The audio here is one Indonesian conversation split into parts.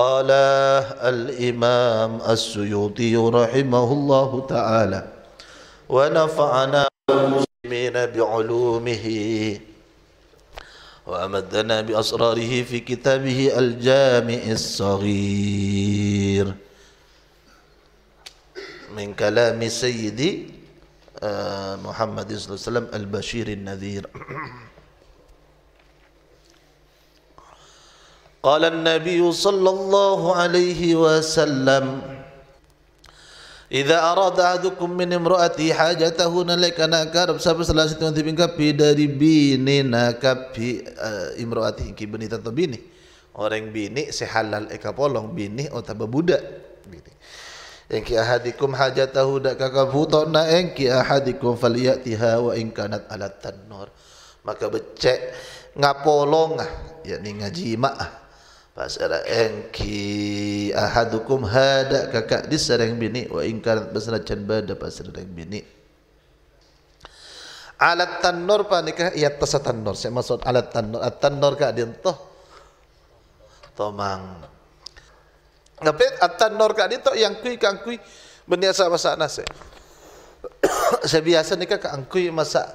قال الإمام السيوطي رحمه الله تعالى ونفعنا المسلمين بعلومه وأمدنا بأسراره في كتابه الجامع الصغير من كلام سيدي آه، محمد صلى الله عليه وسلم البشير النذير قال النبي صلى الله عليه وسلم Idza arada ahadukum min imraati hajatahu nalika nakarab sapa salah satu nanti bingkapi dari bini nakapi uh, eh, imraati hingki bini tentu bini orang bini sehalal ekapolong polong bini otaba oh, budak bini gitu. engki ahadikum hajatahu dak kakabutona engki ahadikum falyatiha wa in kanat alat tanur maka becek ngapolong ah, yakni ngaji ma'ah Pasara engki ahadukum hada kakak di bini wa ingkaran pasara can bada pasara bini. Alat tanur panikah iya tasa tanor. Saya maksud alat tanor, Alat tanor kak dintoh tomang. Tapi alat tanor kak dintoh yang kui kang kui benda sama sana saya. biasa nikah kang kui masak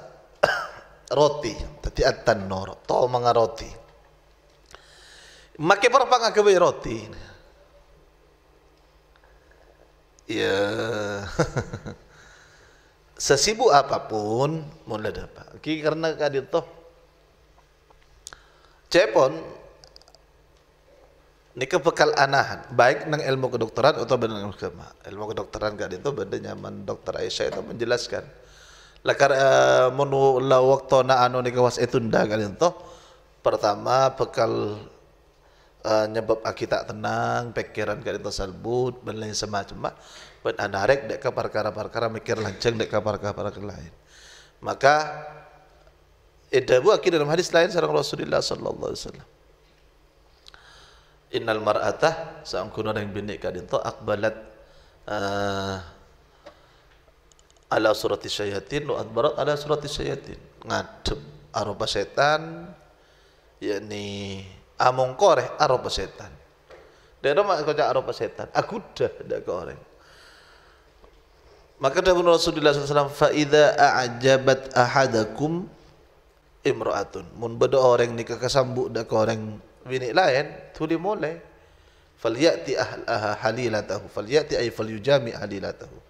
roti. Tapi alat tanor, tomang roti. Makke berapa nggak kebaya roti? Ya, sesibuk apapun mulai dapat. Ki karena kadit toh cepon Nika kebekal anahan, baik nang ilmu kedokteran atau benar ilmu agama. Ilmu kedokteran gak itu beda nyaman dokter Aisyah itu menjelaskan. Lakar uh, eh, menu la waktu na anu nika kawas itu ndak gak itu. Pertama bekal Eh, nyebab kita tenang pikiran ka itu salbut dan lain semacam buat anarek dek ke perkara-perkara mikir lanceng dek ke perkara-perkara lain maka idabu aki dalam hadis lain seorang Rasulullah sallallahu alaihi wasallam innal mar'atah kuno yang bini kadinto akbalat uh, ala surati syayatin wa adbarat ala surat syayatin ngadep aroba setan yakni amongkore aropa setan dera mak kaca aropa setan dah dak koreng maka dapun Rasulullah SAW faida a'jabat ahadakum imro'atun mun beda orang nikah kesambuk dak koreng bini lain tuli mulai falyati ahlaha halilatahu falyati ay falyujami halilatahu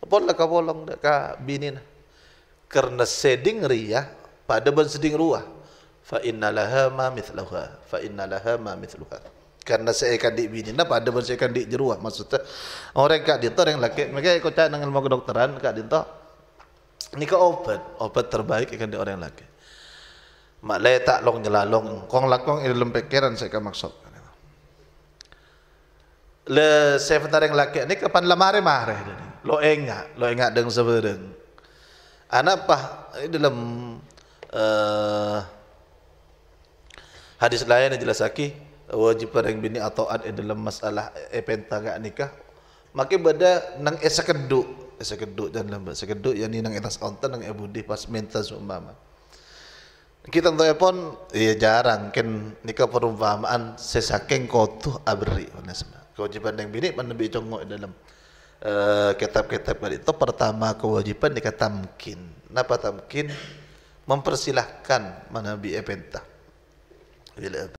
Apalah kabolong dak ka bini nah. karena seding ria, pada berseding ruah fa inna laha ma mithlaha fa inna laha ma mithlaha karena saya akan di bini napa ada saya akan di jeruah maksudnya orang kak to orang laki mereka ikut cak dengan mau kedokteran kak dinto ini ke obat obat terbaik ikan di orang laki mak le tak long nyelalong kong lakong ini dalam pikiran saya kan maksud le saya bentar yang laki ini kapan lamare mare lo enga lo enga deng sebedeng anak pah dalam eh uh, Hadis lain yang jelas lagi wajib pada bini atau ad dalam masalah epenta eh, gak nikah. Maka beda nang esa keduk, esa keduk dan lambat sekeduk yang nang etas onten nang ebudi pas minta seumpama. Kita untuk pun ya jarang kan nikah perumpamaan sesaking kotuh abri Kewajiban yang bini mana bi congok dalam eh, kitab-kitab uh, itu pertama kewajiban nikah mungkin, Napa tamkin? Mempersilahkan mana bi الأب